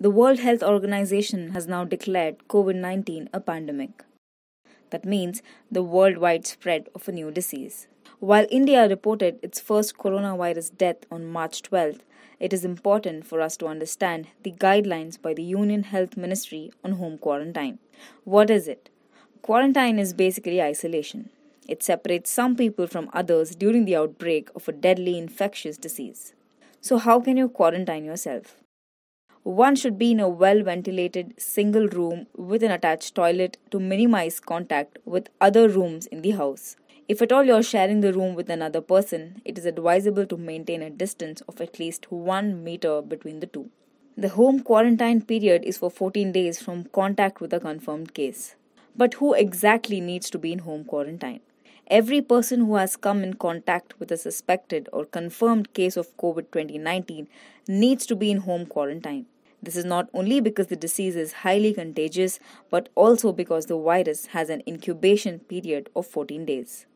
The World Health Organization has now declared COVID 19 a pandemic. That means the worldwide spread of a new disease. While India reported its first coronavirus death on March 12th, it is important for us to understand the guidelines by the Union Health Ministry on home quarantine. What is it? Quarantine is basically isolation. It separates some people from others during the outbreak of a deadly infectious disease. So, how can you quarantine yourself? One should be in a well ventilated single room with an attached toilet to minimize contact with other rooms in the house. If at all you're sharing the room with another person, it is advisable to maintain a distance of at least 1 meter between the two. The home quarantine period is for 14 days from contact with a confirmed case. But who exactly needs to be in home quarantine? Every person who has come in contact with a suspected or confirmed case of COVID 2019 needs to be in home quarantine. This is not only because the disease is highly contagious, but also because the virus has an incubation period of 14 days.